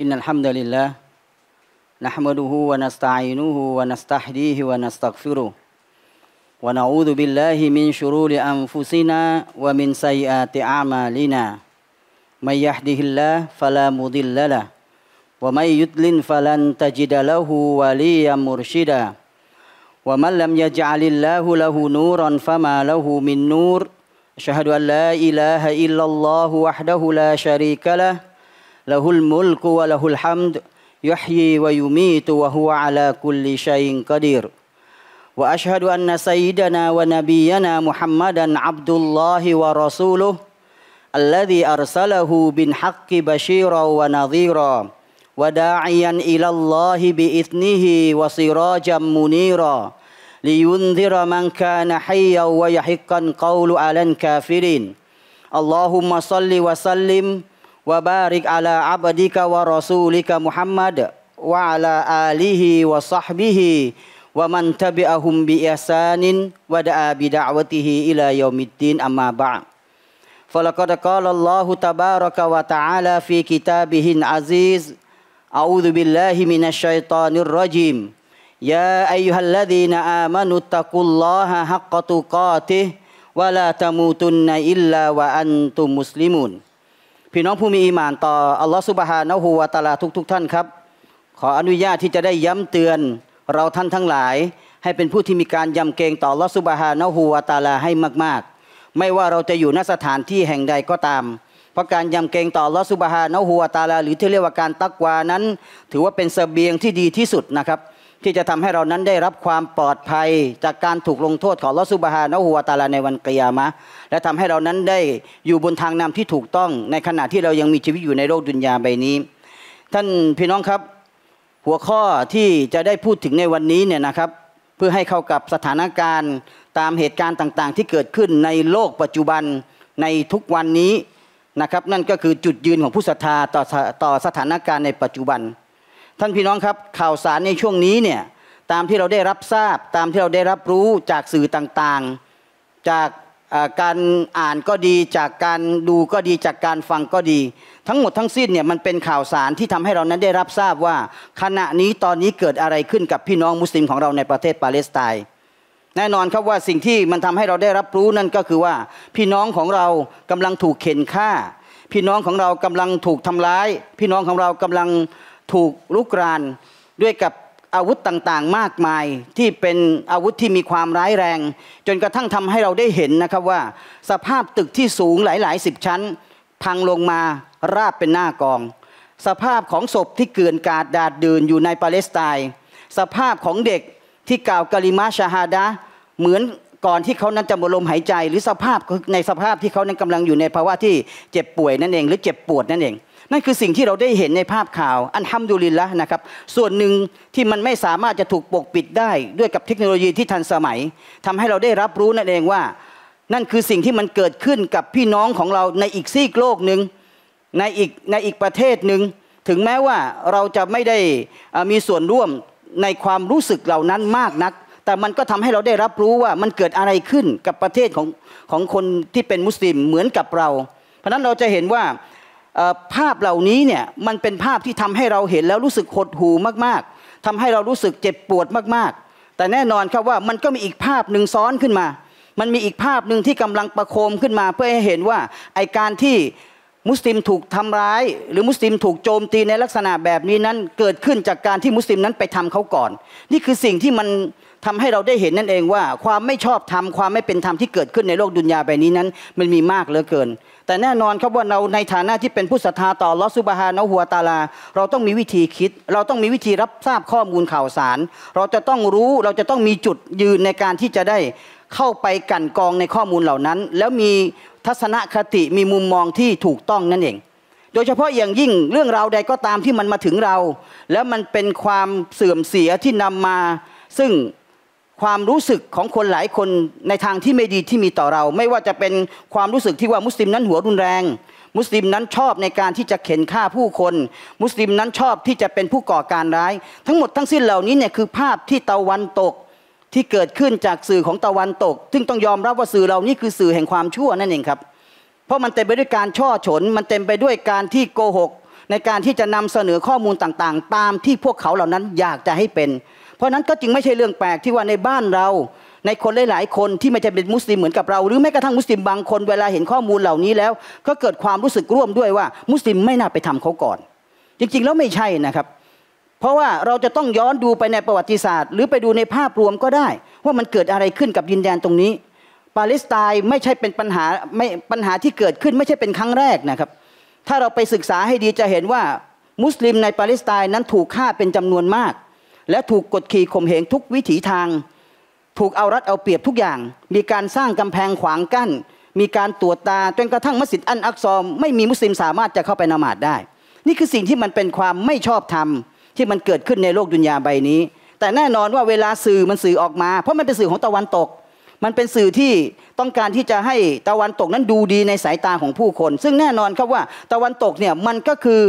إن الحمد لله نحمده ونستعينه ونستهديه ونستغفره ونعوذ بالله من شرور أنفسنا ومن سيئات أعمالنا من يهده الله فلا مضل له ومن يضلل فلن تجد له وليا مرشدا ومن لم يجعل الله له نورا فما له من نور أشهد أن لا إله إلا الله وحده لا شريك له له الملك وله الحمد يحيي ويميت وهو على كل شيء قدير واشهد ان سيدنا ونبينا محمدا عبد الله ورسوله الذي ارسله بالحق بشيرا ونظيرا وداعيا الى الله باذنه وسراجا منيرا لينذر من كان حيا ويحقا قول على الكافرين اللهم صل وسلم wa barik ala abdika wa rasulika Muhammad wa ala alihi wa sahbihi wa man tabi'ahum bi ihsanin wa da'a bi da'watihi ila yaumiddin amma ba'd falaqad qala Allah tabaraka wa ta'ala fi kitabihin aziz a'udzu billahi minasyaitonir rajim ya ayyuhalladzina amanu taqullaha haqqa tuqatih wa la tamutunna illa wa antum muslimun พี่น้องผู้มีอีหมานต่ออัลลอฮฺสุบฮานะฮูวาตาลาทุกๆทท่านครับขออนุญาตที่จะได้ย้ำเตือนเราท่านทั้งหลาย ให้เป็นผู้ที่มีการยำเกรงต่ออัลลอฮฺสุบฮานะฮูวาตาลาให้มากๆ ไม่ว่าเราจะอยู่ณสถานที่แห่งใดก็ตาม เพราะการยำเกรงต่ออัลลอฮฺสุบฮานะฮูวาตาลาหรือที่เรียกว่าการตักวานั้น ถือว่าเป็นสเสบียงที่ดีที่สุดนะครับที่จะทำให้เรานั้นได้รับความปลอดภัยจากการถูกลงโทษของลอสุบฮานะฮัวตาลาในวันกิยามะและทำให้เรานั้นได้อยู่บนทางนำที่ถูกต้องในขณะที่เรายังมีชีวิตอยู่ในโลกดุนยาใบนี้ ท่านพี่น้องครับหัวข้อที่จะได้พูดถึงในวันนี้เนี่ยนะครับเพื่อให้เข้ากับสถานการณ์ตามเหตุการณ์ต่างๆ ที่เกิดขึ้นในโลกปัจจุบันในทุกวันนี้นะครับนั่นก็คือจุดยืนของผู้ศรัทธาต่อต่อสถานการณ์ในปัจจุบันท่านพี่น้องครับข่าวสารในช่วงนี้เนี่ยตามที่เราได้รับทราบตามที่เราได้รับรู้จากสื่อต่างๆ จากการอ่านก็ดี จากการดูก็ดีจากการฟังก็ดี ทั้งหมดทั้งสิ้นเนี่ยมันเป็นข่าวสารที่ทำให้เรานั้นได้รับทราบว่าขณะนี้ตอนนี้เกิดอะไรขึ้นกับพี่น้องมุสลิมของเราในประเทศปาเลสไตน์แน่นอนครับว่าสิ่งที่มันทำให้เราได้รับรู้นั่นก็คือว่าพี่น้องของเรากำลังถูกเข็นฆ่า พี่น้องของเรากำลังถูกทำร้าย พี่น้องของเรากำลังถูกลุกรานด้วยกับอาวุธต่างๆ มากมายที่เป็นอาวุธที่มีความร้ายแรง จนกระทั่งทำให้เราได้เห็นนะครับว่า สภาพตึกที่สูงหลายๆสิบชั้นพังลงมาราบเป็นหน้ากอง สภาพของศพที่เกลื่อนกาดดาดดืนอยู่ใน ปาเลสไตน์สภาพของเด็กที่กล่าวกลิมาชาฮาดะเหมือนก่อนที่เขานั้นจะหมดลมหายใจ หรือสภาพในสภาพที่เขานั้นกำลังอยู่ในภาวะที่เจ็บป่วยนั่นเองหรือเจ็บปวดนั่นเองนั่นคือสิ่งที่เราได้เห็นในภาพข่าวอันทำดูลินละนะครับ ส่วนหนึ่งที่มันไม่สามารถจะถูกปกปิดได้ด้วยกับเทคโนโลยีที่ทันสมัย ทำให้เราได้รับรู้นั่นเองว่านั่นคือสิ่งที่มันเกิดขึ้นกับพี่น้องของเรา ในอีกซีกโลกหนึ่งในอีกในอีกประเทศหนึ่งถึงแม้ว่าเราจะไม่ได้มีส่วนร่วมในความรู้สึกเหล่านั้นมากนัก แต่มันก็ทำให้เราได้รับรู้ว่ามันเกิดอะไรขึ้นกับประเทศของของคนที่เป็นมุสลิมเหมือนกับเรา เพราะนั้นเราจะเห็นว่าภาพเหล่านี้เนี่ยมันเป็นภาพที่ทำให้เราเห็นแล้วรู้สึกหดหู่มากๆ ทำให้เรารู้สึกเจ็บปวดมากๆ แต่แน่นอนครับว่ามันก็มีอีกภาพหนึ่งซ้อนขึ้นมา มันมีอีกภาพหนึ่งที่กำลังประโคมขึ้นมาเพื่อให้เห็นว่าไอการที่มุสลิมถูกทำร้ายหรือมุสลิมถูกโจมตีในลักษณะแบบนี้นั้นเกิดขึ้นจากการที่มุสลิมนั้นไปทำเขาก่อน นี่คือสิ่งที่มันทำให้เราได้เห็นนั่นเองว่าความไม่ชอบธรรมความไม่เป็นธรรมที่เกิดขึ้นในโลกดุนยาใบนี้นั้น มันมีมากเหลือเกิน แต่แน่นอนครับว่าเราในฐานะที่เป็นผู้ศรัทธาต่อลอสุบฮานะหัวตาลาเราต้องมีวิธีคิด เราต้องมีวิธีรับทราบข้อมูลข่าวสาร เราจะต้องรู้เราจะต้องมีจุดยืนในการที่จะได้เข้าไปกั้นกองในข้อมูลเหล่านั้น แล้วมีทัศนคติมีมุมมองที่ถูกต้องนั่นเอง โดยเฉพาะอย่างยิ่งเรื่องราวใดก็ตามที่มันมาถึงเรา แล้วมันเป็นความเสื่อมเสียที่นำมาซึ่งความรู้สึกของคนหลายคนในทางที่ไม่ดีที่มีต่อเรา ไม่ว่าจะเป็นความรู้สึกที่ว่ามุสลิมนั้นหัวรุนแรง มุสลิมนั้นชอบในการที่จะเข็นฆ่าผู้คน มุสลิมนั้นชอบที่จะเป็นผู้ก่อการร้าย ทั้งหมดทั้งสิ้นเหล่านี้เนี่ยคือภาพที่ตะวันตกที่เกิดขึ้นจากสื่อของตะวันตก ซึ่งต้องยอมรับว่าสื่อเหล่านี้คือสื่อแห่งความชั่วนั่นเองครับ เพราะมันเต็มไปด้วยการช่อฉน มันเต็มไปด้วยการที่โกหกในการที่จะนำเสนอข้อมูลต่างๆ ตามที่พวกเขาเหล่านั้นอยากจะให้เป็นเพราะนั้นก็จึงไม่ใช่เรื่องแปลกที่ว่าในบ้านเราในคนหลาย ๆ คนที่ไม่ใช่เป็นมุสลิมเหมือนกับเรา หรือแม้กระทั่งมุสลิมบางคนเวลาเห็นข้อมูลเหล่านี้แล้ว ก็เกิดความรู้สึกร่วมด้วยว่า มุสลิมไม่น่าไปทำเขาก่อน จริง ๆ แล้วไม่ใช่นะครับ เพราะว่าเราจะต้องย้อนดูไปในประวัติศาสตร์ หรือไปดูในภาพรวมก็ได้ว่ามันเกิดอะไรขึ้นกับดินแดนตรงนี้ ปาเลสไตน์ไม่ใช่เป็นปัญหาไม่ปัญหาที่เกิดขึ้นไม่ใช่เป็นครั้งแรกนะครับ ถ้าเราไปศึกษาให้ดีจะเห็นว่ามุสลิมในปาเลสไตน์นั้นถูกฆ่าเป็นจำนวนมากและถูกกดขี่ข่มเหงทุกวิถีทาง ถูกเอารัดเอาเปรียบทุกอย่างมีการสร้างกำแพงขวางกั้น มีการตรวจตาจนกระทั่งมัสยิดอันอักซอมไม่มีมุสลิมสามารถจะเข้าไปนมาดได้ นี่คือสิ่งที่มันเป็นความไม่ชอบธรรมที่มันเกิดขึ้นในโลกดุนยาใบนี้ แต่แน่นอนว่าเวลาสื่อมันสื่อออกมา เพราะมันเป็นสื่อของตะวันตก มันเป็นสื่อที่ต้องการที่จะให้ตะวันตกนั้นดูดีในสายตาของผู้คน ซึ่งแน่นอนครับว่าตะวันตกเนี่ยมันก็คือ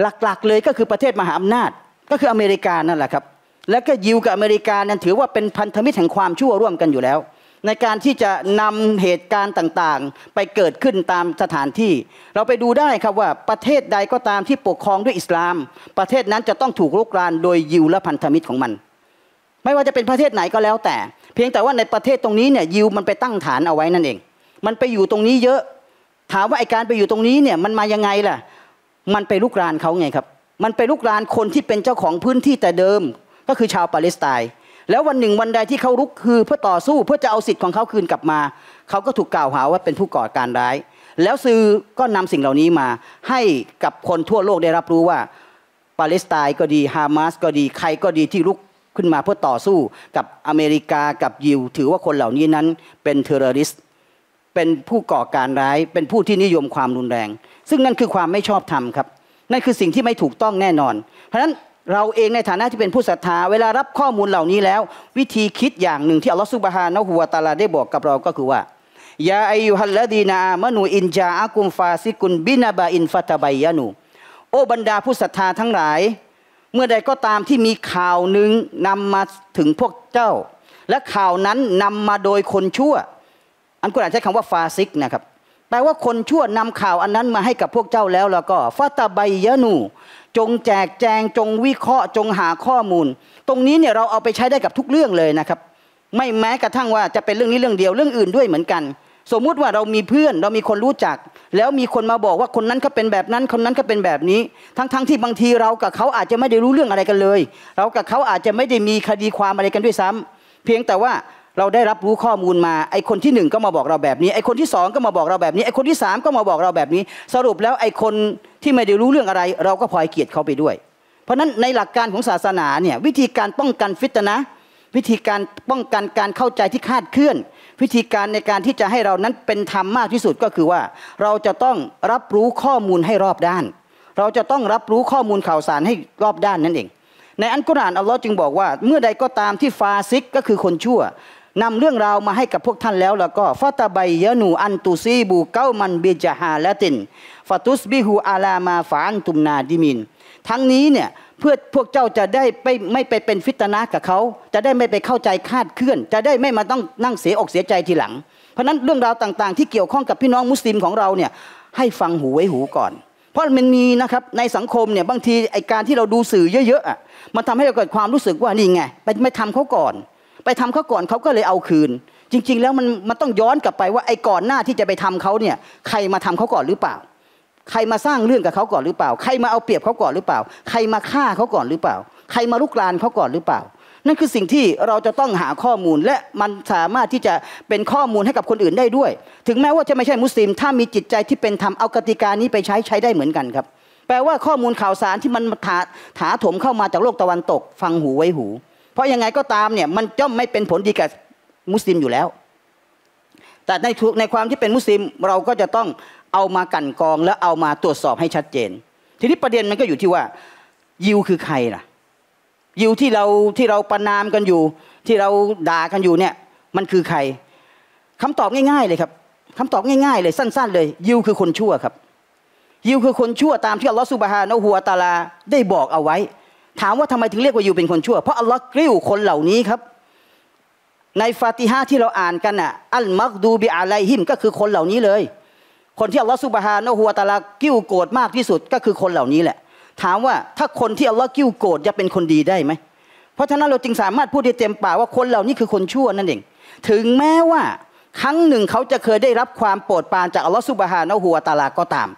หลักๆเลยก็คือประเทศมหาอำนาจก็คืออเมริกานั่นแหละครับและก็ยิวกับอเมริกานั้นถือว่าเป็นพันธมิตรแห่งความชั่วร่วมกันอยู่แล้ว ในการที่จะนำเหตุการณ์ต่างๆ ไปเกิดขึ้นตามสถานที่ เราไปดูได้ครับว่าประเทศใดก็ตามที่ปกครองด้วยอิสลาม ประเทศนั้นจะต้องถูกลุกรานโดยยิวและพันธมิตรของมัน ไม่ว่าจะเป็นประเทศไหนก็แล้วแต่ เพียงแต่ว่าในประเทศตรงนี้เนี่ยยิวมันไปตั้งฐานเอาไว้นั่นเอง มันไปอยู่ตรงนี้เยอะถามว่าไอการไปอยู่ตรงนี้เนี่ยมันมายังไงล่ะ มันไปลุกรานเขาไงครับ มันไปลุกรานคนที่เป็นเจ้าของพื้นที่แต่เดิมก็คือชาวปาเลสไตน์แล้ววันหนึ่งวันใดที่เขารุกคือเพื่อต่อสู้เพื่อจะเอาสิทธิ์ของเขาคืนกลับมาเขาก็ถูกกล่าวหาว่าเป็นผู้ก่อการร้าย แล้วสื่อก็นำสิ่งเหล่านี้มาให้กับคนทั่วโลกได้รับรู้ว่า ปาเลสไตน์ก็ดีฮามาส ก็ดีใครก็ดีที่ลุกขึ้นมาเพื่อต่อสู้กับอเมริกากับยิวถือว่าคนเหล่านี้นั้นเป็นเทอร์ริสเป็นผู้ก่อการร้าย เป็นผู้ที่นิยมความรุนแรง ซึ่งนั่นคือความไม่ชอบธรรมครับ นั่นคือสิ่งที่ไม่ถูกต้องแน่นอนเพราะฉะนั้นเราเองในฐานะที่เป็นผู้ศรัทธา เวลารับข้อมูลเหล่านี้แล้ว วิธีคิดอย่างหนึ่งที่อัลลอฮฺซุบฮานะฮุวาตาลาได้บอกกับเราก็คือว่า ยาอายุฮัลลดีนามนูอินจาอากุมฟาซิกุนบินาบาอินฟัตบายานูโอบรรดาผู้ศรัทธาทั้งหลาย เมื่อใดก็ตามที่มีข่าวหนึ่งนำมาถึงพวกเจ้า และข่าวนั้นนำมาโดยคนชั่ว อันกุรอานใช้คำว่าฟาซิกนะครับแปลว่าคนชั่วนำข่าวอันนั้นมาให้กับพวกเจ้าแล้วแล้วก็ฟาตาไบยะนู จงแจกแจงจงวิเคราะห์ จงหาข้อมูล ตรงนี้เนี่ยเราเอาไปใช้ได้กับทุกเรื่องเลยนะครับ ไม่แม้กระทั่งว่าจะเป็นเรื่องนี้เรื่องเดียว เรื่องอื่นด้วยเหมือนกัน สมมุติว่าเรามีเพื่อนเรามีคนรู้จัก แล้วมีคนมาบอกว่าคนนั้นก็เป็นแบบนั้นคนนั้นก็เป็นแบบนี้ ทั้งๆทที่บางทีเรากับเขาอาจจะไม่ได้รู้เรื่องอะไรกันเลย เรากับเขาอาจจะไม่ได้มีคดีความอะไรกันด้วยซ้ำ เพียงแต่ว่าเราได้รับรู้ข้อมูลมาไอคนที่หนึ่งก็มาบอกเราแบบนี้ไอคนที่สองก็มาบอกเราแบบนี้ ไอคนที่สามก็มาบอกเราแบบนี้ สรุปแล้วไอคนที่ไม่ได้รู้เรื่องอะไร เราก็พลอยเกียดเขาไปด้วย เพราะนั้นในหลักการของศาสนาเนี่ยวิธีการป้องกันฟิตนะวิธีการป้องกันการเข้าใจที่คาดเคลื่อน วิธีการในการที่จะให้เรานั้นเป็นธรรมมากที่สุดก็คือว่าเราจะต้องรับรู้ข้อมูลให้รอบด้าน เราจะต้องรับรู้ข้อมูลข่าวสารให้รอบด้านนั่นเองในอันกุรอานอัลลอฮ์จึงบอกว่าเมื่อใดก็ตามที่ฟาซิกก็คือคนชั่วนำเรื่องราวมาให้กับพวกท่านแล้วแล้วก็ฟาตาไบยนูอันตุซีบูเก้ามันเบจฮาละตินฟาตุสบิฮูอาลามาฟานตุมนาดิมิน ทั้งนี้เนี่ยเพื่อพวกเจ้าจะได้ไม่ไม่ไปเป็นฟิตนะกับเขา จะได้ไม่ไปเข้าใจคาดเคลื่อน จะได้ไม่มาต้องนั่งเสียอกเสียใจทีหลัง เพราะนั้นเรื่องราวต่างๆที่เกี่ยวข้องกับพี่น้องมุสลิมของเราเนี่ยให้ฟังหูไว้หูก่อน เพราะมันมีนะครับในสังคมเนี่ยบางทีไอการที่เราดูสื่อเยอะๆอ่ะมันทำให้เราเกิดความรู้สึกว่านี่ไงไปไม่ทำเขาก่อนไปทำเขาก่อนเขาก็เลยเอาคืน จริง ๆแล้วมันมันต้องย้อนกลับไปว่าไอ้ก่อนหน้าที่จะไปทำเขาเนี่ยใครมาทำเขาก่อนหรือเปล่า ใครมาสร้างเรื่องกับเขาก่อนหรือเปล่า ใครมาเอาเปรียบเขาก่อนหรือเปล่า ใครมาฆ่าเขาก่อนหรือเปล่าใครมาลุกรานเขาก่อนหรือเปล่า นั่นคือสิ่งที่เราจะต้องหาข้อมูลและมันสามารถที่จะเป็นข้อมูลให้กับคนอื่นได้ด้วย ถึงแม้ว่าจะไม่ใช่มุสลิมถ้ามีจิตใจที่เป็นธรรมเอากติกานี้ไปใช้ใช้ได้เหมือนกันครับ แปลว่าข้อมูลข่าวสารที่มันถาถาถมเข้ามาจากโลกตะวันตก ฟังหูไว้หูเพราะยังไงก็ตามเนี่ยมันย่อมไม่เป็นผลดีกับมุสลิมอยู่แล้ว แต่ในในความที่เป็นมุสลิมเราก็จะต้องเอามากันกองและเอามาตรวจสอบให้ชัดเจน ทีนี้ประเด็นมันก็อยู่ที่ว่า ยิวคือใครล่ะยิวที่เราที่เราประนามกันอยู่ ที่เราด่ากันอยู่เนี่ย มันคือใคร คำตอบง่าย ๆ เลยครับ คำตอบง่ายๆ เลยสั้น ๆเลย ยิวคือคนชั่วครับยิวคือคนชั่วตามที่อัลลอฮฺสุบฮานะฮัวตาลาได้บอกเอาไว้ถามว่าทำไมถึงเรียกว่าอยู่เป็นคนชั่ว เพราะอัลลอฮ์กริ้วคนเหล่านี้ครับ ในฟาติฮะที่เราอ่านกันอ่ะ อัลมักดูบิอาไลฮิมก็คือคนเหล่านี้เลย คนที่อัลลอฮ์สุบฮานะฮัวตาลากิ้วโกรธมากที่สุดก็คือคนเหล่านี้แหละ ถามว่าถ้าคนที่อัลลอฮ์กิ้วโกรธจะเป็นคนดีได้ไหม เพราะฉะนั้นเราจึงสามารถพูดได้เต็มปากว่าคนเหล่านี้คือคนชั่วนั่นเอง ถึงแม้ว่าครั้งหนึ่งเขาจะเคยได้รับความโปรดปรานจากอัลลอฮ์สุบฮานะฮัวตาลาก็ตาม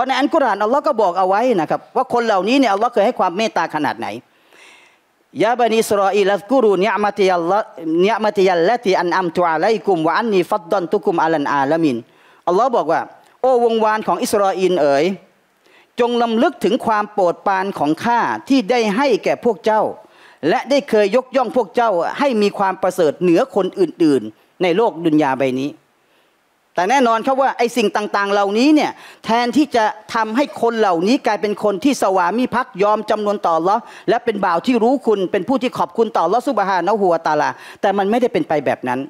ราะในอันกุรานอัลลอฮ์ก็บอกเอาไว้นะครับ ว่าคนเหล่านี้เนี่ยอัลลอฮ์เคยให้ความเมตตาขนาดไหนยาบันิสรออีลักูรูเนียมาติยัลละเนียมาติยัลละที่อันอัมตุอาไลกุมวะอันนีฟัดดอนตุกุมอัลันอาลามินอัลลอฮ์บอกว่า โอ้วงวานของอิสราอินเอ๋ยจงลำลึกถึงความโปรดปรานของข้าที่ได้ให้แก่พวกเจ้า และได้เคยยกย่องพวกเจ้าให้มีความประเสริฐเหนือคนอื่น ๆ ในโลกดุนยาใบนี้แต่แน่นอนครับว่าไอ้สิ่งต่างๆ เหล่านี้เนี่ยแทนที่จะทำให้คนเหล่านี้กลายเป็นคนที่สวามิภักดิ์ยอมจำนวนต่อละและเป็นบ่าวที่รู้คุณเป็นผู้ที่ขอบคุณต่อละสุบฮานะหัวตาลาแต่มันไม่ได้เป็นไปแบบนั้น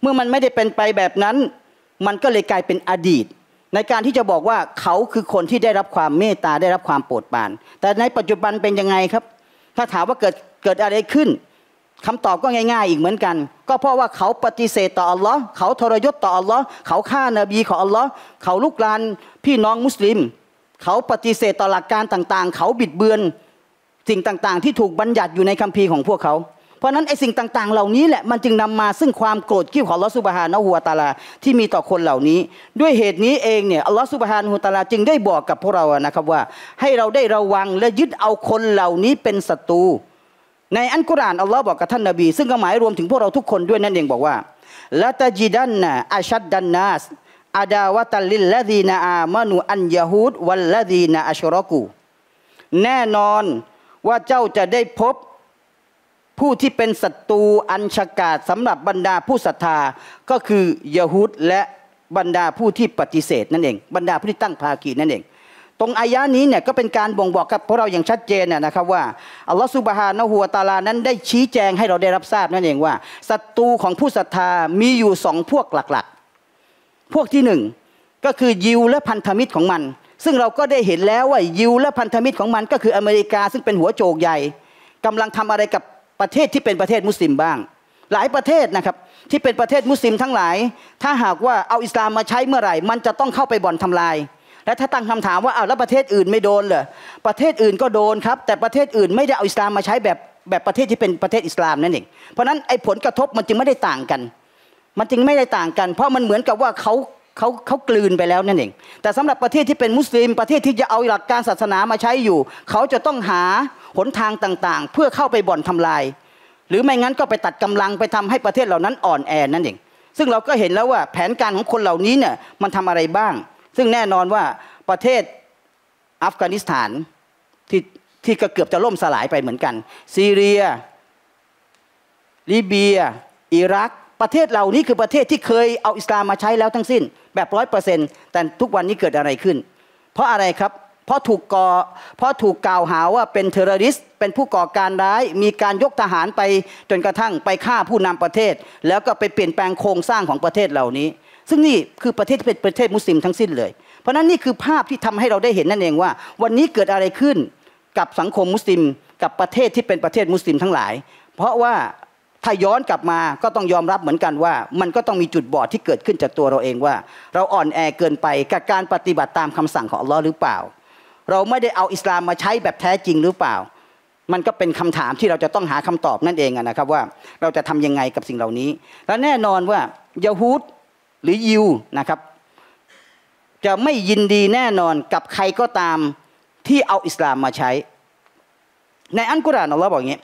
เมื่อมันไม่ได้เป็นไปแบบนั้น มันก็เลยกลายเป็นอดีต ในการที่จะบอกว่าเขาคือคนที่ได้รับความเมตตาได้รับความโปรดปราน แต่ในปัจจุบันเป็นยังไงครับ ถ้าถามว่าเกิดเกิดอะไรขึ้นคำตอบก็ง่ายๆอีกเหมือนกัน ก็เพราะว่าเขาปฏิเสธต่ออัลลอฮ์เขาทรยศต่ออัลลอฮ์เขาฆ่านบีของอัลลอฮ์เขาลุกลาน พี่น้องมุสลิม เขาปฏิเสธต่อหลักการต่างๆ เขาบิดเบือนสิ่งต่าง ๆ ที่ถูกบัญญัติอยู่ในคัมภีร์ของพวกเขาเพราะนั้นไอ้สิ่งต่างๆ เหล่านี้แหละมันจึงนำมาซึ่งความโกรธขี้ของอัลลอฮ์สุบฮานะฮูวาตาลาที่มีต่อคนเหล่านี้ ด้วยเหตุนี้เองเนี่ยอัลลอฮ์สุบฮานะฮูวาตาลาจึงได้บอกกับพวกเรานะครับว่าให้เราได้ระวังและยึดเอาคนเหล่านี้เป็นศัตรูในอันกุรานอัลลอฮ์บอกกับท่านนบี ซึ่งก็หมายรวมถึงพวกเราทุกคนด้วยนั่นเองบอกว่าละตจิดันนะอาชัดดันนัสอาดาวะตัลลิลละดีนาอามานู อันยาฮูดวัลละดีนาอัชรอกู แน่นอนว่าเจ้าจะได้พบผู้ที่เป็นศัตรูอันฉกาจสำหรับบรรดาผู้ศรัทธาก็คือยาฮูดและบรรดาผู้ที่ปฏิเสธนั่นเองบรรดาผู้ที่ตั้งภาคีนั่นเองตรงอายะนี้เนี่ยก็เป็นการบ่งบอกกับพวกเราอย่างชัดเจนน่ยนะครับว่าอัลลอฮฺสุบฮานะหัวตาลานั้นได้ชี้แจงให้เราได้รับทราบนั่นเองว่าศัตรูของผู้ศรัทธามีอยู่สองพวกหลักๆ พวกที่หนึ่งก็คือยิวและพันธมิตรของมัน ซึ่งเราก็ได้เห็นแล้วว่ายิวและพันธมิตรของมันก็คืออเมริกาซึ่งเป็นหัวโจกใหญ่ กำลังทำอะไรกับประเทศที่เป็นประเทศมุสลิมบ้าง หลายประเทศนะครับที่เป็นประเทศมุสลิมทั้งหลาย ถ้าหากว่าเอาอิสลามมาใช้เมื่อไหร่ มันจะต้องเข้าไปบ่อนทำลายและถ้าตั้งคำถามว่าเอ้าแล้วประเทศอื่นไม่โดนเหรอประเทศอื่นก็โดนครับแต่ประเทศอื่นไม่ได้เอาอิสลามมาใช้แบบแบบประเทศที่เป็นประเทศอิสลามนั่นเองเพราะนั้นไอ้ผลกระทบมันจึงไม่ได้ต่างกัน มันจึงไม่ได้ต่างกัน เพราะมันเหมือนกับว่าเขาเขาเขากลืนไปแล้วนั่นเองแต่สำหรับประเทศที่เป็นมุสลิมประเทศที่จะเอาหลักการศาสนามาใช้อยู่ เขาจะต้องหาหนทางต่างๆ เพื่อเข้าไปบ่อนทำลาย หรือไม่งั้นก็ไปตัดกำลังไปทำให้ประเทศเหล่านั้นอ่อนแอนั่นเองซึ่งเราก็เห็นแล้วว่าแผนการของคนเหล่านี้เนี่ยมันทำอะไรบ้างซึ่งแน่นอนว่าประเทศ อัฟกานิสถานที่ที่ก็เกือบจะล่มสลายไปเหมือนกัน ซีเรียลิเบีย อิรัก ประเทศเหล่านี้คือประเทศที่เคยเอาอิสลามมาใช้แล้วทั้งสิ้น แบบร้อยเปอร์เซ็นต์แต่ทุกวันนี้เกิดอะไรขึ้น เพราะอะไรครับ เพราะถูกก่อเพราะถูกกล่าวหาว่าเป็นเทอร์ริสต์เป็นผู้ก่อการร้ายมีการยกทหารไปจนกระทั่งไปฆ่าผู้นำประเทศ แล้วก็ไปเปลี่ยนแปลงโครงสร้างของประเทศเหล่านี้ซึ่งนี่คือประเทศที่เป็นประเทศมุสลิมทั้งสิ้นเลย เพราะนั้นนี่คือภาพที่ทำให้เราได้เห็นนั่นเองว่า วันนี้เกิดอะไรขึ้นกับสังคมมุสลิม กับประเทศที่เป็นประเทศมุสลิมทั้งหลาย เพราะว่าถ้าย้อนกลับมาก็ต้องยอมรับเหมือนกันว่า มันก็ต้องมีจุดบอดที่เกิดขึ้นจากตัวเราเองว่าเราอ่อนแอเกินไปกับการปฏิบัติตามคำสั่งของอัลลอฮ์หรือเปล่า เราไม่ได้เอาอิสลามมาใช้แบบแท้จริงหรือเปล่า มันก็เป็นคำถามที่เราจะต้องหาคำตอบนั่นเองนะครับว่าเราจะทำยังไงกับสิ่งเหล่านี้และแน่นอนว่ายาฮูดหรือยิวนะครับ จะไม่ยินดีแน่นอนกับใครก็ตามที่เอาอิสลามมาใช้ ในอันกุรานอัลลอฮ์บอกอย่างนี้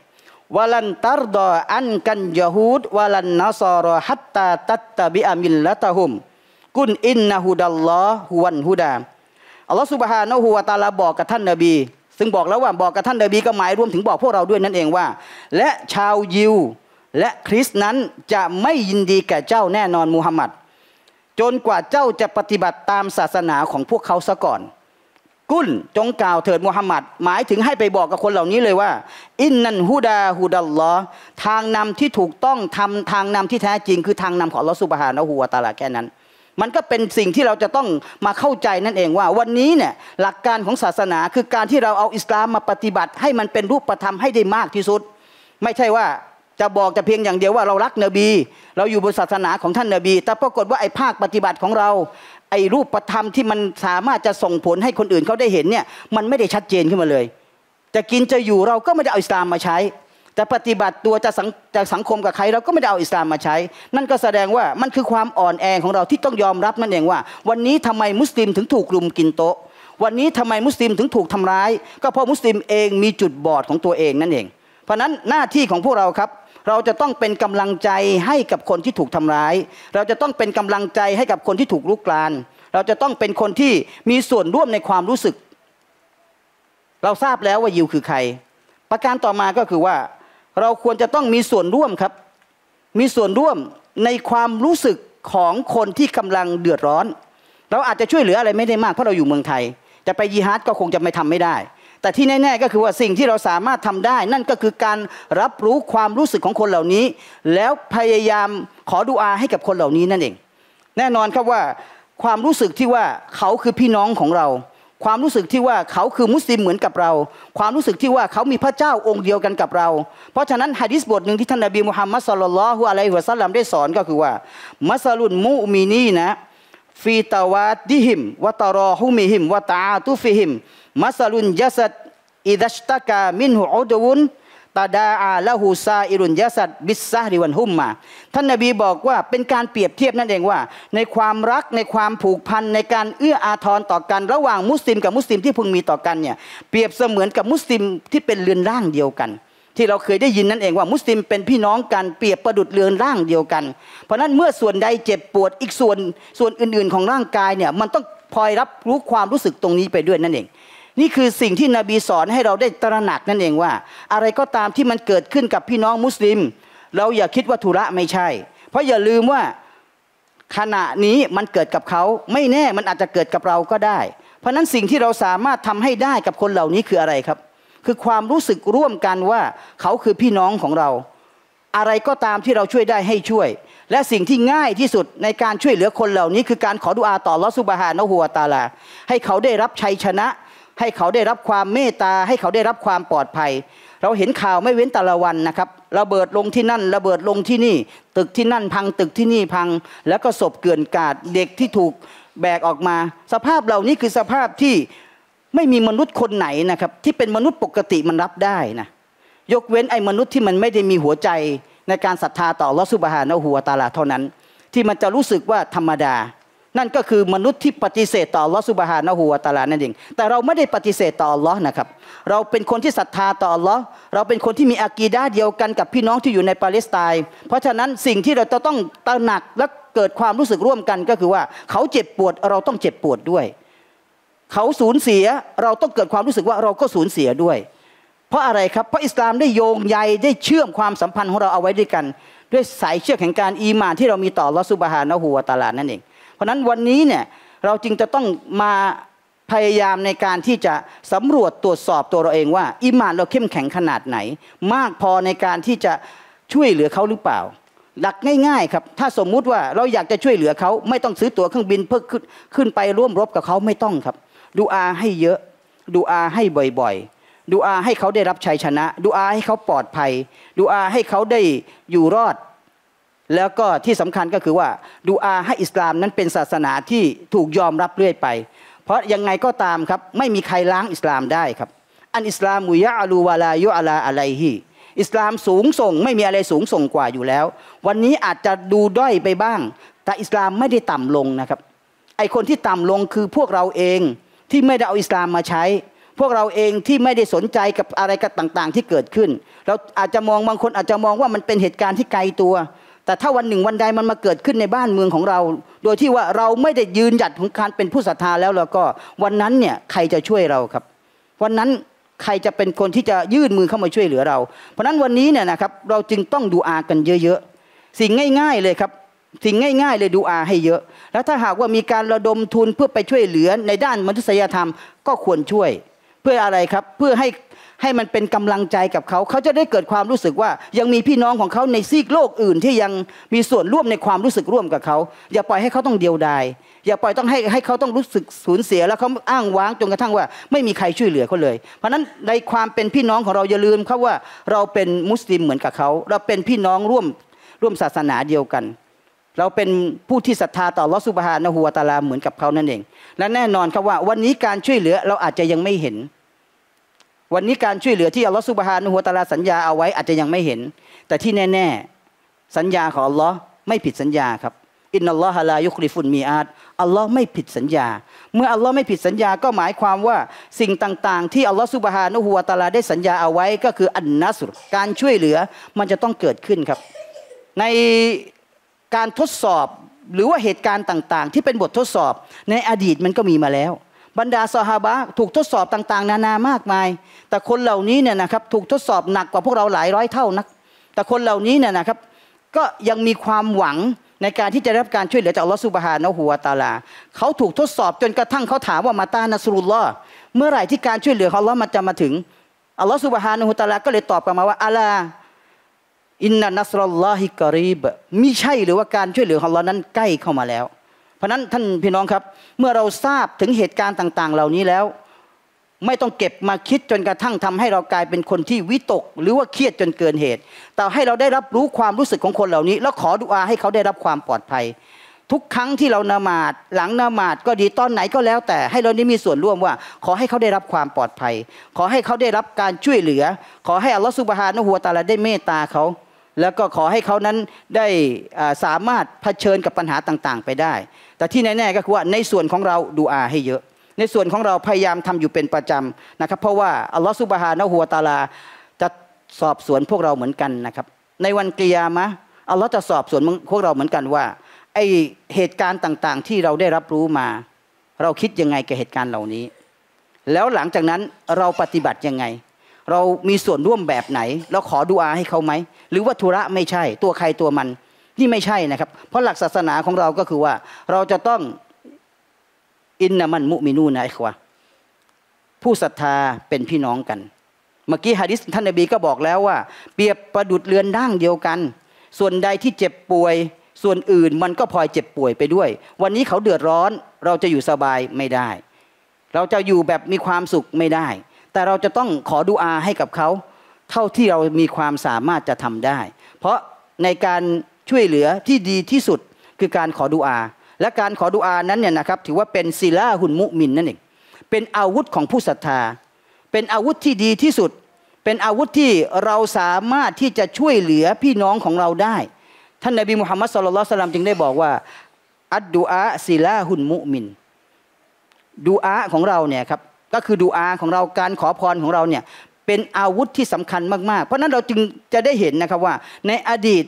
วลันตารดออันกันยาฮูดวลันนัสรอฮัตตาตัตตบิอามิลละตะฮุมกุนอินนะฮุดัลลอฮุวันฮุดาอัลลอฮ์สุบฮานะฮูวาตาลาบอกกับท่านนบี ซึ่งบอกแล้วว่าบอกกับท่านนบีก็หมายรวมถึงบอกพวกเราด้วยนั่นเองว่า และชาวยิวและคริสต์นั้นจะไม่ยินดีแก่เจ้าแน่นอนมูฮัมหมัดจนกว่าเจ้าจะปฏิบัติตามศาสนาของพวกเขาซะก่อน กุลจงกล่าวเถิดมุฮัมมัดหมายถึงให้ไปบอกกับคนเหล่านี้เลยว่า อินนันฮูดาฮูดัลลอทางนำที่ถูกต้องทำทางนำที่แท้จริง คือทางนำของลอสุบฮานะฮูวาตาลาแค่นั้น มันก็เป็นสิ่งที่เราจะต้องมาเข้าใจนั่นเองว่า วันนี้เนี่ย หลักการของศาสนาคือการที่เราเอาอิสลามมาปฏิบัติให้มันเป็นรูปธรรมให้ได้มากที่สุด ไม่ใช่ว่าจะบอกแต่เพียงอย่างเดียวว่าเรารักนบี เราอยู่บนศาสนาของท่านนบี แต่ปรากฏว่าไอ้ภาคปฏิบัติของเรา ไอ้รูปธรรมที่มันสามารถจะส่งผลให้คนอื่นเขาได้เห็นเนี่ยมันไม่ได้ชัดเจนขึ้นมาเลยจะกินจะอยู่เราก็ไม่ได้เอาอิสลามมาใช้ แต่ปฏิบัติตัวจะสังจะสังคมกับใครเราก็ไม่ได้เอาอิสลามมาใช้ นั่นก็แสดงว่ามันคือความอ่อนแอของเราที่ต้องยอมรับนั่นเองว่า วันนี้ทำไมมุสลิมถึงถูกลุมกินโต๊ะ วันนี้ทำไมมุสลิมถึงถูกทำร้าย ก็เพราะมุสลิมเองมีจุดบอดของตัวเองนั่นเอง เพราะนั้นหน้าที่ของพวกเราครับเราจะต้องเป็นกำลังใจให้กับคนที่ถูกทำร้าย เราจะต้องเป็นกำลังใจให้กับคนที่ถูกลุกลาน เราจะต้องเป็นคนที่มีส่วนร่วมในความรู้สึก เราทราบแล้วว่ายิวคือใคร ประการต่อมาก็คือว่า เราควรจะต้องมีส่วนร่วมครับ มีส่วนร่วมในความรู้สึกของคนที่กำลังเดือดร้อน เราอาจจะช่วยเหลืออะไรไม่ได้มากเพราะเราอยู่เมืองไทยจะไปยีฮาดก็คงจะไม่ทำไม่ได้แต่ที่แน่ๆก็คือว่าสิ่งที่เราสามารถทำได้ นั่นก็คือการรับรู้ความรู้สึกของคนเหล่านี้ แล้วพยายามขอดุอาให้กับคนเหล่านี้นั่นเอง แน่นอนครับว่าความรู้สึกที่ว่าเขาคือพี่น้องของเรา ความรู้สึกที่ว่าเขาคือมุสลิมเหมือนกับเรา ความรู้สึกที่ว่าเขามีพระเจ้าองค์เดียวกันกับเรา เพราะฉะนั้นฮะดิษบทหนึ่งที่ท่านนบีมุฮัมมัดสุลลัลฮุอะลัยฮิวะซัลลัมได้สอนก็คือว่า มัสลุนมุมีนีนะฟีตาวาดิหิมวะตารอฮุมิหิมวะตาตุฟิหิมมัสลุนยัสัดอิดัชตะกามินหูอุดวุนตาดาอาละหูซาอิรุนยาสัตบิสซาริวันหุมมา ท่านนาบีบอกว่า เป็นการเปรียบเทียบนั่นเองว่า ในความรัก ในความผูกพันในการเอื้ออาทรต่อกัน ระหว่างมุสลิมกับมุสลิมที่พึงมีต่อกันเนี่ย เปรียบเสมือนกับมุสลิมที่เป็นเรือนร่างเดียวกันที่เราเคยได้ยินนั่นเองว่ามุสลิมเป็นพี่น้องกันเปรียบประดุดเรือนร่างเดียวกัน เพราะนั้นเมื่อส่วนใดเจ็บปวดอีกส่วนส่วนอื่นๆของร่างกายเนี่ยมันต้องพลอยรับรู้ความรู้สึกตรงนี้ไปด้วยนั่นเอง นี่คือสิ่งที่นบีสอนให้เราได้ตระหนักนั่นเองว่า อะไรก็ตามที่มันเกิดขึ้นกับพี่น้องมุสลิม เราอย่าคิดว่าธุระไม่ใช่ เพราะอย่าลืมว่าขณะนี้มันเกิดกับเขาไม่แน่มันอาจจะเกิดกับเราก็ได้ เพราะนั้นสิ่งที่เราสามารถทำให้ได้กับคนเหล่านี้คืออะไรครับคือความรู้สึกร่วมกันว่าเขาคือพี่น้องของเรา อะไรก็ตามที่เราช่วยได้ให้ช่วย และสิ่งที่ง่ายที่สุดในการช่วยเหลือคนเหล่านี้ คือการขอดุอาต่อลอสุบฮานะฮัวตาลา ให้เขาได้รับชัยชนะ ให้เขาได้รับความเมตตา ให้เขาได้รับความปลอดภัย เราเห็นข่าวไม่เว้นแต่ละวันนะครับระเบิดลงที่นั่น ระเบิดลงที่นี่ ตึกที่นั่นพังตึกที่นี่พัง แล้วก็ศพเกิื่อนกาดเด็กที่ถูกแบกออกมา สภาพเหล่านี้คือสภาพที่ไม่มีมนุษย์คนไหน นะครับที่เป็นมนุษย์ปกติ มันรับได้นะยกเว้นไอ้มนุษย์ที่มันไม่ได้มีหัวใจในการศรัทธาต่อลอสุบฮานะหัวตาลาเท่านั้น ที่มันจะรู้สึกว่าธรรมดา นั่นก็คือมนุษย์ที่ปฏิเสธต่อลอสุบฮานะหัวตาลานั่นเองแต่เราไม่ได้ปฏิเสธต่อลอนะครับเราเป็นคนที่ศรัทธาต่อลอเราเป็นคนที่มีอากีดาเดียวกันกับพี่น้องที่อยู่ในปาเลสไตน์เพราะฉะนั้นสิ่งที่เราจะต้องตระหนักและเกิดความรู้สึกร่วมกันก็คือว่าเขาเจ็บปวดเราต้องเจ็บปวดด้วยเขาสูญเสียเราต้องเกิดความรู้สึกว่าเราก็สูญเสียด้วย เพราะอะไรครับเพราะอิสลามได้โยงใยได้เชื่อมความสัมพันธ์ของเราเอาไว้ด้วยกัน ด้วยสายเชือกแห่งการอีมานที่เรามีต่อลอสุบฮานะฮุวาตาลานั่นเอง เพราะนั้นวันนี้เนี่ยเราจึงจะต้องมาพยายามในการที่จะสำรวจตรวจสอบตัวเราเองว่าอิมานเราเข้มแข็งขนาดไหน มากพอในการที่จะช่วยเหลือเขาหรือเปล่า หลักง่ายๆครับถ้าสมมุติว่าเราอยากจะช่วยเหลือเขาไม่ต้องซื้อตั๋วเครื่องบินเพื่อขึ้นไปร่วมรบกับเขาไม่ต้องครับดูอาให้เยอะ ดูอาให้บ่อยๆ ดูอาให้เขาได้รับชัยชนะ ดูอาให้เขาปลอดภัย ดูอาให้เขาได้อยู่รอด แล้วก็ที่สำคัญก็คือว่า ดูอาให้อิสลามนั้นเป็นศาสนาที่ถูกยอมรับเรื่อยไป เพราะยังไงก็ตามครับ ไม่มีใครล้างอิสลามได้ครับ อันอิสลามมุยะอลูวาลายุอัลาอะไรฮีอิสลามสูงส่งไม่มีอะไรสูงส่งกว่าอยู่แล้ว วันนี้อาจจะดูด้อยไปบ้าง แต่อิสลามไม่ได้ต่ำลงนะครับ ไอคนที่ต่ำลงคือพวกเราเองที่ไม่ได้เอาอิสลามมาใช้ พวกเราเองที่ไม่ได้สนใจกับอะไรกับต่างๆที่เกิดขึ้นเราอาจจะมองบางคน อาจจะมองว่ามันเป็นเหตุการณ์ที่ไกลตัว แต่ถ้าวันหนึ่งวันใดมันมาเกิดขึ้นในบ้านเมืองของเรา โดยที่ว่าเราไม่ได้ยืนหยัดของการเป็นผู้ศรัทธาแล้วเราก็วันนั้นเนี่ยใครจะช่วยเราครับ วันนั้นใครจะเป็นคนที่จะยื่นมือเข้ามาช่วยเหลือเรา เพราะนั้นวันนี้เนี่ยนะครับเราจึงต้องดูอากันเยอะๆสิ่งง่ายๆเลยครับสิ่งง่ายๆ เลยดูอาให้เยอะ แล้วถ้าหากว่ามีการระดมทุนเพื่อไปช่วยเหลือในด้านมนุษยธรรมก็ควรช่วย เพื่ออะไรครับเพื่อให้ให้มันเป็นกำลังใจกับเขา เขาจะได้เกิดความรู้สึกว่ายังมีพี่น้องของเขาในซีกโลกอื่นที่ยังมีส่วนร่วมในความรู้สึกร่วมกับเขา อย่าปล่อยให้เขาต้องเดียวดายอย่าปล่อยต้องให้ให้เขาต้องรู้สึกสูญเสียแล้วเขาอ้างว้างจนกระทั่งว่าไม่มีใครช่วยเหลือเขาเลย เพราะนั้นในความเป็นพี่น้องของเราอย่าลืมครับว่าเราเป็นมุสลิมเหมือนกับเขา เราเป็นพี่น้องร่วมร่วมศาสนาเดียวกันเราเป็นผู้ที่ศรัทธาต่อลอสุบฮานะฮัวตาลาเหมือนกับเขานั่นเอง และแน่นอนครับว่า วันนี้การช่วยเหลือเราอาจจะยังไม่เห็น วันนี้การช่วยเหลือ ที่อัลลอฮฺสุบฮานะฮัวตาลาสัญญาเอาไว้ อาจจะยังไม่เห็น แต่ที่แน่ ๆ สัญญาของอัลลอฮ์ไม่ผิดสัญญาครับอินนัลลอฮะลายุคลิฟุนมีอาตอัลลอฮ์ไม่ผิดสัญญา เมื่ออัลลอฮ์ไม่ผิดสัญญาก็หมายความว่าสิ่งต่าง ๆที่อัลลอฮ์สุบฮานะฮัวตาลาได้สัญญาเอาไว้ก็คืออันนัสุรการช่วยเหลือมันจะต้องเกิดขึ้นครับในการทดสอบหรือว่าเหตุการณ์ต่าง ๆ ที่เป็นบททดสอบในอดีตมันก็มีมาแล้ว บรรดาซอฮาบะถูกทดสอบต่างๆ นานามากมาย แต่คนเหล่านี้เนี่ยนะครับถูกทดสอบหนักกว่าพวกเราหลายร้อยเท่านักแต่คนเหล่านี้เนี่ยนะครับก็ยังมีความหวังในการที่จะได้รับการช่วยเหลือจากอัลลอฮฺสุบฮานะหัวตาลา เขาถูกทดสอบจนกระทั่งเขาถามว่ามาตานัสรุลลอเมื่อไหร่ที่การช่วยเหลือของอฮ์มันจะมาถึงอัลลอฮฺสุบฮานะหัวตาลาก็เลยตอบกลับมาว่าอัลลาอินนัสรลลอฮิกรีบมิใช่หรือว่าการช่วยเหลือของเรานั้นใกล้เข้ามาแล้ว เพราะนั้นท่านพี่น้องครับ เมื่อเราทราบถึงเหตุการณ์ต่างๆ เหล่านี้แล้ว ไม่ต้องเก็บมาคิดจนกระทั่งทำให้เรากลายเป็นคนที่วิตก หรือว่าเครียดจนเกินเหตุ แต่ให้เราได้รับรู้ความรู้สึกของคนเหล่านี้ แล้วขอดุอาให้เขาได้รับความปลอดภัย ทุกครั้งที่เรานามาดหลังนามาดก็ดีตอนไหนก็แล้ว แต่ ให้เราได้มีส่วนร่วมว่า ขอให้เขาได้รับความปลอดภัย ขอให้เขาได้รับการช่วยเหลือ ขอให้อัลลอฮฺสุบฮานะฮัวตาลาได้เมตตาเขาแล้วก็ขอให้เขานั้นได้สามารถเผชิญกับปัญหาต่าง ๆ ไปได้ แต่ที่แน่ๆก็คือว่าในส่วนของเราดูอาให้เยอะ ในส่วนของเราพยายามทำอยู่เป็นประจำนะครับ เพราะว่าอัลลอฮฺสุบฮานะฮัวตาลาจะสอบสวนพวกเราเหมือนกันนะครับ ในวันกิยามะอัลลอฮฺจะสอบสวนพวกเราเหมือนกันว่าไอเหตุการณ์ต่างๆ ที่เราได้รับรู้มา เราคิดยังไงกับเหตุการณ์เหล่านี้ แล้วหลังจากนั้นเราปฏิบัติยังไงเรามีส่วนร่วมแบบไหนเราขอดูอาให้เขาไหม หรือว่าธุระไม่ใช่ ตัวใครตัวมันนี่ไม่ใช่นะครับ เพราะหลักศาสนาของเราก็คือว่า เราจะต้องอินนามันมุมินูนะไอ้ควาผู้ศรัทธาเป็นพี่น้องกัน เมื่อกี้ฮะดิษท่านนบีก็บอกแล้วว่า เปรียบประดุดเรือนด่างเดียวกัน ส่วนใดที่เจ็บป่วยส่วนอื่นมันก็พลอยเจ็บป่วยไปด้วย วันนี้เขาเดือดร้อนเราจะอยู่สบายไม่ได้ เราจะอยู่แบบมีความสุขไม่ได้แต่เราจะต้องขอดูอาให้กับเขา เท่าที่เรามีความสามารถจะทำได้ เพราะในการช่วยเหลือที่ดีที่สุดคือการขอดูอา และการขอดูอานั้นเนี่ยนะครับถือว่าเป็นศิลาหุนมุมินนั่นเอง เป็นอาวุธของผู้ศรัทธา เป็นอาวุธที่ดีที่สุด เป็นอาวุธที่เราสามารถที่จะช่วยเหลือพี่น้องของเราได้ ท่านนบีมุฮัมมัดสุลลัลสลามจึงได้บอกว่า อัดดูอาศิลาหุนมุมินดูอาของเราเนี่ยครับก็คือดูอาของเราการขอพรของเราเนี่ยเป็นอาวุธที่สำคัญมากๆเพราะนั้นเราจึงจะได้เห็นนะครับว่าในอดีต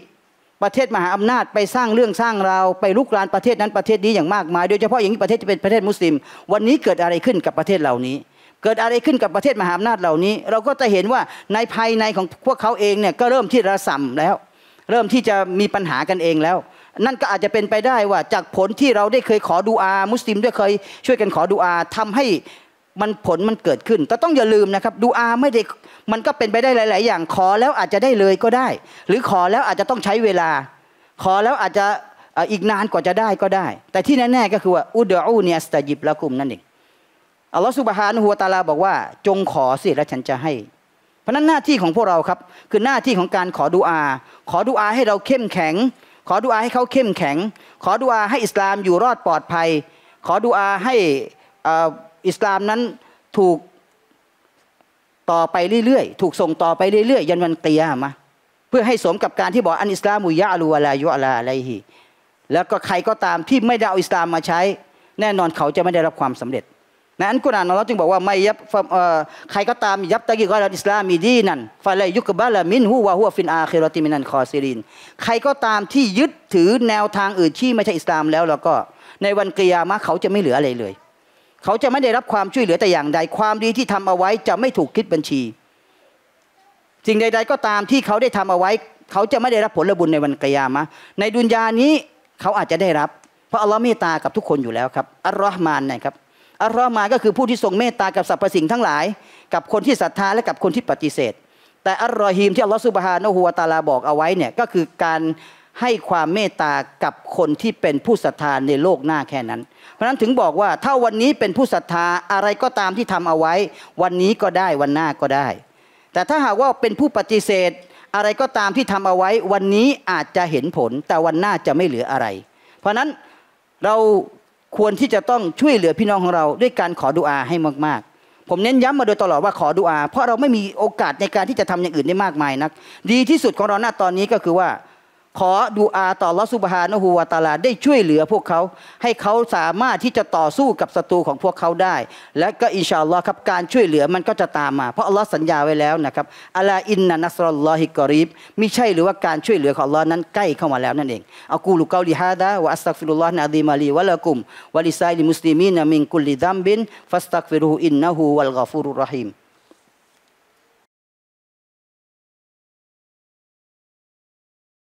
ประเทศมหาอำนาจไปสร้างเรื่องสร้างเราไปลุกรานประเทศนั้นประเทศนี้อย่างมากมายโดยเฉพาะอย่างนี้ประเทศจะเป็นประเทศมุสลิมวันนี้เกิดอะไรขึ้นกับประเทศเหล่านี้ เกิดอะไรขึ้นกับประเทศมหาอำนาจเหล่านี้เราก็จะเห็นว่าในภายในของพวกเขาเองเนี่ยก็เริ่มที่ระส่ำแล้ว เริ่มที่จะมีปัญหากันเองแล้ว นั่นก็อาจจะเป็นไปได้ว่าจากผลที่เราได้เคยขอดูอามุสลิมด้วยเคยช่วยกันขอดูอาทำให้มันผลมันเกิดขึ้น แต่ต้องอย่าลืมนะครับ ดูอาไม่ได้ มันก็เป็นไปได้หลาย ๆ อย่าง ขอแล้วอาจจะได้เลยก็ได้ หรือขอแล้วอาจจะต้องใช้เวลา ขอแล้วอาจจะอีกนานกว่าจะได้ก็ได้ แต่ที่แน่ ๆ ก็คือว่าอุดอูเนียสตายิบละกุมนั่นเองอัลลอฮฺสุบฮานหฮวตาลาบอกว่า จงขอ สิแล้วฉันจะให้ เพราะนั้นหน้าที่ของพวกเราครับคือหน้าที่ของการขอดุอา ขอดุอาให้เราเข้มแข็ง ขอดุอาให้เขาเข้มแข็ง ขอดุอาให้อิสลามอยู่รอดปลอดภัย ขอดุอาให้อิสลามนั้นถูกต่อไปเรื่อยๆถูกส่งต่อไปเรื่อยๆยันวันเตียมาเพื่อให้สมกับการที่บอกอันอิสลามุยะลูวาลายุอลาอะไรฮีแล้วก็ใครก็ตามที่ไม่ได้เอาอิสลามมาใช้ แน่นอนเขาจะไม่ได้รับความสำเร็จในอันกุนอลนอร์จึงบอกว่าไม่ยับใครก็ตามยับตะกี้กอลันอิสลามมีดีนั่นฟาเลยุกบะละมินหูวะัวฟินอาเครรติมินันคอซิรินใครก็ตามที่ยึดถือแนวทางอื่นที่ไม่ใช่อิสลามแล้ว แล้วก็ในวันกิยามะเขาจะไม่เหลืออะไรเลยเขาจะไม่ได้รับความช่วยเหลือแต่อย่างใด ความดีที่ทำเอาไว้จะไม่ถูกคิดบัญชี สิ่งใดๆก็ตามที่เขาได้ทำเอาไว้ เขาจะไม่ได้รับผลบุญในวันกิยามะในดุนยานี้เขาอาจจะได้รับเพราะอัลลอฮ์เมตตากับทุกคนอยู่แล้วครับอัลลอฮ์มานนะครับอัลลอฮ์มานก็คือผู้ที่ทรงเมตตากับสรรพสิ่งทั้งหลาย กับคนที่ศรัทธาและกับคนที่ปฏิเสธ แต่อัลลอฮีมที่อัลลอฮ์สุบฮานะฮูวาตาลาบอกเอาไว้เนี่ยก็คือการให้ความเมตตากับคนที่เป็นผู้ศรัทธาในโลกหน้าแค่นั้นเพราะนั้นถึงบอกว่าถ้าวันนี้เป็นผู้ศรัทธา อะไรก็ตามที่ทำเอาไว้ วันนี้ก็ได้วันหน้าก็ได้ แต่ถ้าหากว่าเป็นผู้ปฏิเสธอะไรก็ตามที่ทำเอาไว้ วันนี้อาจจะเห็นผลแต่วันหน้าจะไม่เหลืออะไร เพราะนั้นเราควรที่จะต้องช่วยเหลือพี่น้องของเราด้วยการขอดุอาให้มากๆผมเน้นย้ำมาโดยตลอดว่าขอดุอา เพราะเราไม่มีโอกาสในการที่จะทำอย่างอื่นได้มากมายนักดีที่สุดของเราหน้าตอนนี้ก็คือว่าขอดูอาต่อลอสุบฮานะฮูวาตาลาได้ช่วยเหลือพวกเขา ให้เขาสามารถที่จะต่อสู้กับศัตรูของพวกเขาได้ และก็อินชาอัลลอฮ์ครับการช่วยเหลือมันก็จะตามมา เพราะอัลลอฮ์สัญญาไว้แล้วนะครับอัลาอินนานัสรอลลอฮิกอริบมิใช่หรือว่าการช่วยเหลือของอัลลอฮ์นั้นใกล้เข้ามาแล้วนั่นเองอักูลุกาลิฮาดะวะอัสตักฟิรุลลอฮ์นะดีมาลีวะลากุมวะลิซาลิมุสลิมีนะมิงกุลลิดัมบินฟัสตักฟิรุอินนะฮูวัลกอฟูรุรรหิม